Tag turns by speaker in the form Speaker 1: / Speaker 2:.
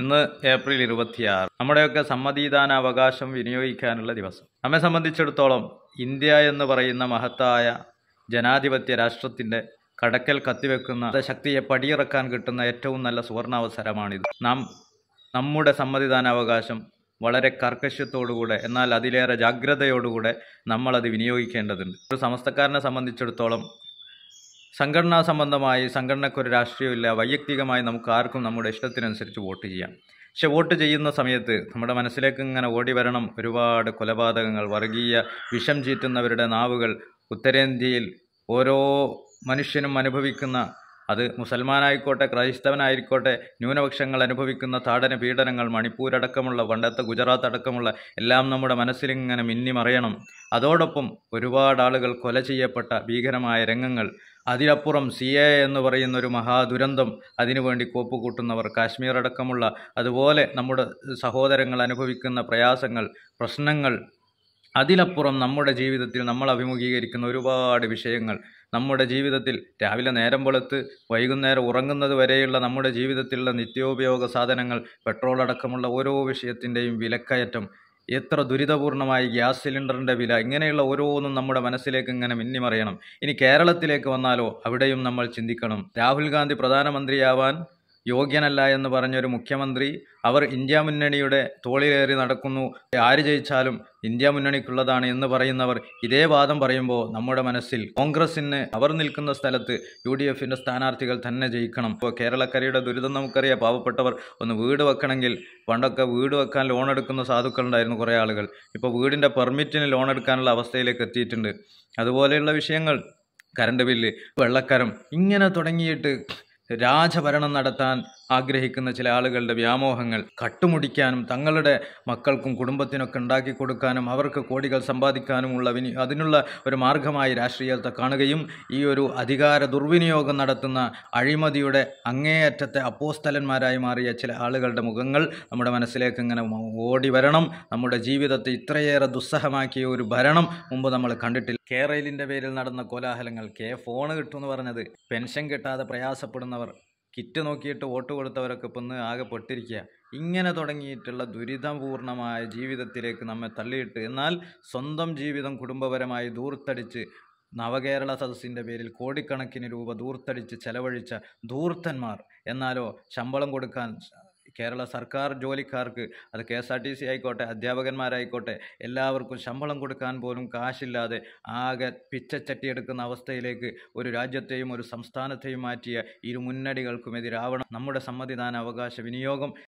Speaker 1: ഇന്ന് ഏപ്രിൽ ഇരുപത്തിയാറ് നമ്മുടെയൊക്കെ സമ്മതിദാന അവകാശം വിനിയോഗിക്കാനുള്ള ദിവസം നമ്മെ സംബന്ധിച്ചിടത്തോളം ഇന്ത്യ എന്ന് പറയുന്ന മഹത്തായ ജനാധിപത്യ രാഷ്ട്രത്തിൻ്റെ കടക്കൽ കത്തിവെക്കുന്ന ശക്തിയെ പടിയിറക്കാൻ കിട്ടുന്ന ഏറ്റവും നല്ല സുവർണാവസരമാണിത് നാം നമ്മുടെ സമ്മതിദാനാവകാശം വളരെ കർക്കശ്യത്തോടുകൂടെ എന്നാൽ അതിലേറെ ജാഗ്രതയോടുകൂടെ നമ്മളത് വിനിയോഗിക്കേണ്ടതുണ്ട് ഒരു സമസ്തക്കാരനെ സംബന്ധിച്ചിടത്തോളം സംഘടനാ സംബന്ധമായി സംഘടനയ്ക്കൊരു രാഷ്ട്രീയമില്ല വൈയക്തികമായി നമുക്ക് ആർക്കും നമ്മുടെ ഇഷ്ടത്തിനനുസരിച്ച് വോട്ട് ചെയ്യാം പക്ഷെ വോട്ട് ചെയ്യുന്ന സമയത്ത് നമ്മുടെ മനസ്സിലേക്ക് ഇങ്ങനെ ഓടി വരണം ഒരുപാട് കൊലപാതകങ്ങൾ വർഗീയ വിഷം ചീറ്റുന്നവരുടെ നാവുകൾ ഉത്തരേന്ത്യയിൽ ഓരോ മനുഷ്യനും അനുഭവിക്കുന്ന അത് മുസൽമാനായിക്കോട്ടെ ക്രൈസ്തവനായിക്കോട്ടെ ന്യൂനപക്ഷങ്ങൾ അനുഭവിക്കുന്ന താടന പീഡനങ്ങൾ മണിപ്പൂരടക്കമുള്ള പണ്ടത്തെ ഗുജറാത്ത് അടക്കമുള്ള എല്ലാം നമ്മുടെ മനസ്സിലിങ്ങനെ മിന്നിമറിയണം അതോടൊപ്പം ഒരുപാട് ആളുകൾ കൊല ചെയ്യപ്പെട്ട ഭീകരമായ രംഗങ്ങൾ അതിനപ്പുറം സി എ എന്ന് പറയുന്ന ഒരു മഹാദുരന്തം അതിനുവേണ്ടി കോപ്പുകൂട്ടുന്നവർ കാശ്മീർ അടക്കമുള്ള അതുപോലെ നമ്മുടെ സഹോദരങ്ങൾ അനുഭവിക്കുന്ന പ്രയാസങ്ങൾ പ്രശ്നങ്ങൾ അതിനപ്പുറം നമ്മുടെ ജീവിതത്തിൽ നമ്മൾ അഭിമുഖീകരിക്കുന്ന ഒരുപാട് വിഷയങ്ങൾ നമ്മുടെ ജീവിതത്തിൽ രാവിലെ നേരം വെളുത്ത് വൈകുന്നേരം ഉറങ്ങുന്നത് വരെയുള്ള നമ്മുടെ ജീവിതത്തിലുള്ള നിത്യോപയോഗ സാധനങ്ങൾ പെട്രോൾ അടക്കമുള്ള ഓരോ വിഷയത്തിൻ്റെയും വിലക്കയറ്റം എത്ര ദുരിതപൂർണമായി ഗ്യാസ് സിലിണ്ടറിൻ്റെ വില ഇങ്ങനെയുള്ള ഓരോന്നും നമ്മുടെ മനസ്സിലേക്ക് ഇങ്ങനെ മിന്നിമറിയണം ഇനി കേരളത്തിലേക്ക് വന്നാലോ അവിടെയും നമ്മൾ ചിന്തിക്കണം രാഹുൽ ഗാന്ധി പ്രധാനമന്ത്രിയാവാൻ യോഗ്യനല്ല എന്ന് പറഞ്ഞൊരു മുഖ്യമന്ത്രി അവർ ഇന്ത്യ മുന്നണിയുടെ തോളിലേറി നടക്കുന്നു ആര് ജയിച്ചാലും ഇന്ത്യ മുന്നണിക്കുള്ളതാണ് എന്ന് പറയുന്നവർ ഇതേ വാദം പറയുമ്പോൾ നമ്മുടെ മനസ്സിൽ കോൺഗ്രസിന് അവർ നിൽക്കുന്ന സ്ഥലത്ത് യു ഡി എഫിൻ്റെ സ്ഥാനാർത്ഥികൾ തന്നെ ജയിക്കണം ഇപ്പോൾ കേരളക്കരയുടെ ദുരിതം നമുക്കറിയാം പാവപ്പെട്ടവർ ഒന്ന് വീട് വെക്കണമെങ്കിൽ പണ്ടൊക്കെ വീട് വെക്കാൻ ലോൺ എടുക്കുന്ന സാധുക്കളുണ്ടായിരുന്നു കുറേ ആളുകൾ ഇപ്പോൾ വീടിൻ്റെ പെർമിറ്റിന് ലോൺ എടുക്കാനുള്ള അവസ്ഥയിലേക്ക് എത്തിയിട്ടുണ്ട് അതുപോലെയുള്ള വിഷയങ്ങൾ കരണ്ട് ബില്ല് വെള്ളക്കരം ഇങ്ങനെ തുടങ്ങിയിട്ട് രാജഭരണം നടത്താൻ ആഗ്രഹിക്കുന്ന ചില ആളുകളുടെ വ്യാമോഹങ്ങൾ കട്ടുമുടിക്കാനും തങ്ങളുടെ മക്കൾക്കും കുടുംബത്തിനൊക്കെ ഉണ്ടാക്കി കൊടുക്കാനും അവർക്ക് കോടികൾ സമ്പാദിക്കാനുമുള്ള വിനി അതിനുള്ള ഒരു മാർഗമായി രാഷ്ട്രീയത്തെ കാണുകയും ഈ ഒരു അധികാര ദുർവിനിയോഗം നടത്തുന്ന അഴിമതിയുടെ അങ്ങേയറ്റത്തെ അപ്പോസ്തലന്മാരായി മാറിയ ചില ആളുകളുടെ മുഖങ്ങൾ നമ്മുടെ മനസ്സിലേക്ക് ഇങ്ങനെ ഓടി വരണം നമ്മുടെ ജീവിതത്തെ ഇത്രയേറെ ദുസ്സഹമാക്കിയ ഒരു ഭരണം മുമ്പ് നമ്മൾ കണ്ടിട്ടില്ല കേരളിൻ്റെ പേരിൽ നടന്ന കോലാഹലങ്ങൾ കെ ഫോൺ കിട്ടുമെന്ന് പറഞ്ഞത് പെൻഷൻ കിട്ടാതെ പ്രയാസപ്പെടുന്നവർ കിറ്റ് നോക്കിയിട്ട് വോട്ട് കൊടുത്തവരൊക്കെ ഇപ്പം ഒന്ന് ആകെ പൊട്ടിരിക്കുക ഇങ്ങനെ തുടങ്ങിയിട്ടുള്ള ദുരിതപൂർണമായ ജീവിതത്തിലേക്ക് നമ്മെ തള്ളിയിട്ട് എന്നാൽ സ്വന്തം ജീവിതം കുടുംബപരമായി ദൂർത്തടിച്ച് നവകേരള സദസ്സിൻ്റെ പേരിൽ കോടിക്കണക്കിന് രൂപ ദൂർത്തടിച്ച് ചെലവഴിച്ച ദൂർത്തന്മാർ എന്നാലോ ശമ്പളം കൊടുക്കാൻ കേരള സർക്കാർ ജോലിക്കാർക്ക് അത് K S R T C ആയിക്കോട്ടെ അധ്യാപകന്മാരായിക്കോട്ടെ എല്ലാവർക്കും ശമ്പളം കൊടുക്കാൻ പോലും കാശില്ലാതെ ആകെ പിച്ചച്ചട്ടിയെടുക്കുന്ന അവസ്ഥയിലേക്ക് ഒരു രാജ്യത്തെയും ഒരു സംസ്ഥാനത്തെയും മാറ്റിയ ഇരു എതിരാവണം നമ്മുടെ സമ്മതിദാന അവകാശ വിനിയോഗം